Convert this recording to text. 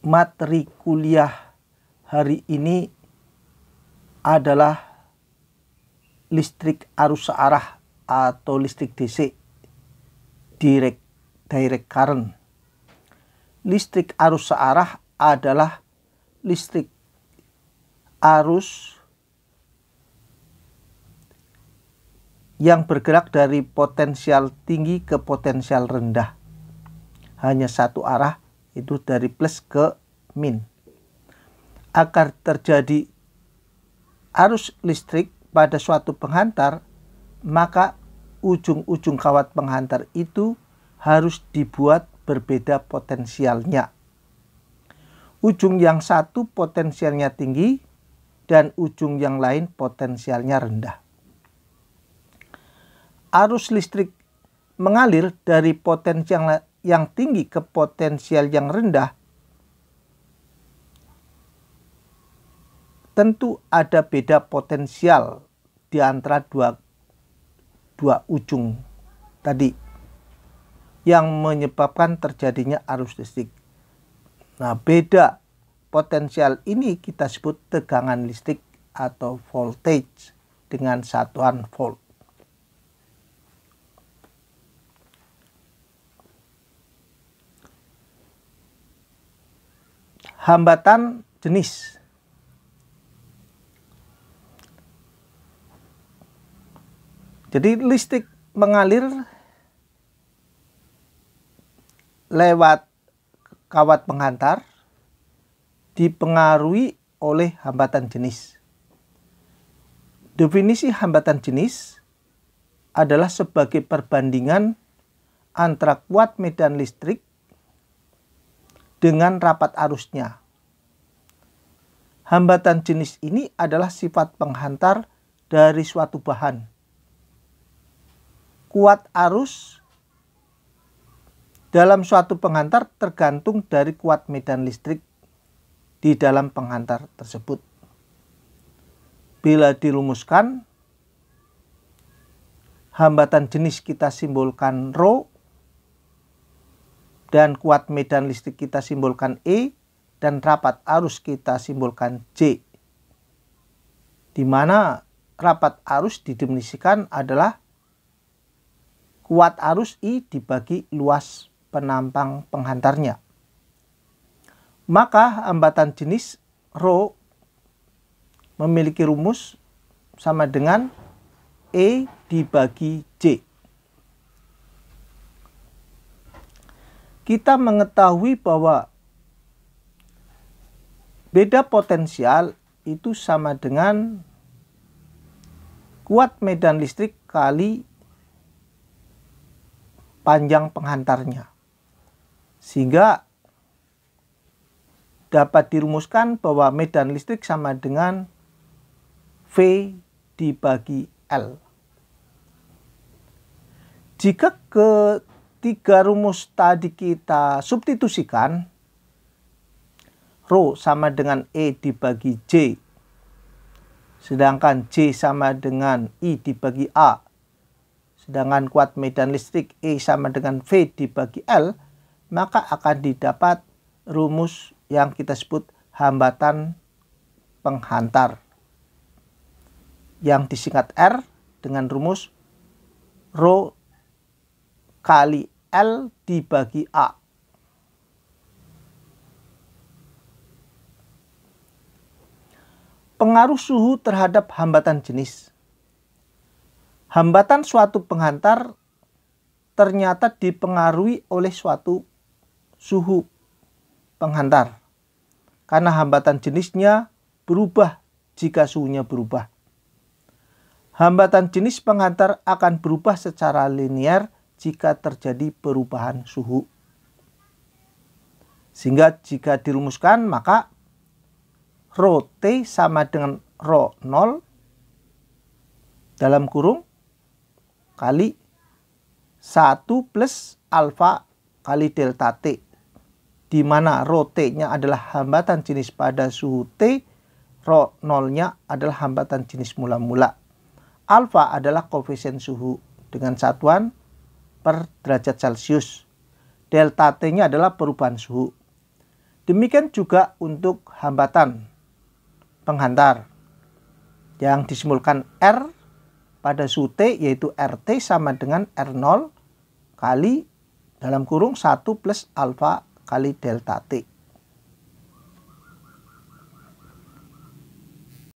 materi kuliah hari ini adalah listrik arus searah atau listrik DC direct direct current. Listrik arus searah adalah listrik arus yang bergerak dari potensial tinggi ke potensial rendah. Hanya satu arah itu dari plus ke min. Agar terjadi arus listrik pada suatu penghantar, maka ujung-ujung kawat penghantar itu harus dibuat berbeda potensialnya. Ujung yang satu potensialnya tinggi dan ujung yang lain potensialnya rendah. Arus listrik mengalir dari potensial yang tinggi ke potensial yang rendah, tentu ada beda potensial di antara dua, dua ujung tadi yang menyebabkan terjadinya arus listrik. Nah, beda potensial ini kita sebut tegangan listrik atau voltage dengan satuan volt. hambatan jenis. Jadi listrik mengalir lewat kawat pengantar dipengaruhi oleh hambatan jenis. Definisi hambatan jenis adalah sebagai perbandingan antara kuat medan listrik dengan rapat arusnya. Hambatan jenis ini adalah sifat penghantar dari suatu bahan. Kuat arus dalam suatu penghantar tergantung dari kuat medan listrik di dalam penghantar tersebut. Bila dilumuskan, hambatan jenis kita simbolkan ρ dan kuat medan listrik kita simbolkan E dan rapat arus kita simbolkan J. Di mana rapat arus didefinisikan adalah kuat arus I dibagi luas penampang penghantarnya. Maka hambatan jenis Rho memiliki rumus sama dengan E dibagi J. kita mengetahui bahwa beda potensial itu sama dengan kuat medan listrik kali panjang penghantarnya. Sehingga dapat dirumuskan bahwa medan listrik sama dengan V dibagi L. Jika ke tiga rumus tadi kita substitusikan, Rho sama dengan E dibagi J, sedangkan J sama dengan I dibagi A, sedangkan kuat medan listrik E sama dengan V dibagi L, maka akan didapat rumus yang kita sebut hambatan penghantar yang disingkat R dengan rumus Rho kali L dibagi A. Pengaruh suhu terhadap hambatan jenis. Hambatan suatu penghantar ternyata dipengaruhi oleh suatu suhu penghantar. Karena hambatan jenisnya berubah jika suhunya berubah. Hambatan jenis penghantar akan berubah secara linear jika terjadi perubahan suhu. Sehingga jika dirumuskan maka rho T sama dengan rho 0 dalam kurung kali 1 plus alfa kali delta T di mana rho T-nya adalah hambatan jenis pada suhu T, rho 0-nya adalah hambatan jenis mula-mula. Alfa adalah koefisien suhu dengan satuan per derajat Celcius. Delta T-nya adalah perubahan suhu. Demikian juga untuk hambatan penghantar yang disimulkan R pada suhu T yaitu RT sama dengan R0 kali dalam kurung 1 plus alfa kali delta T.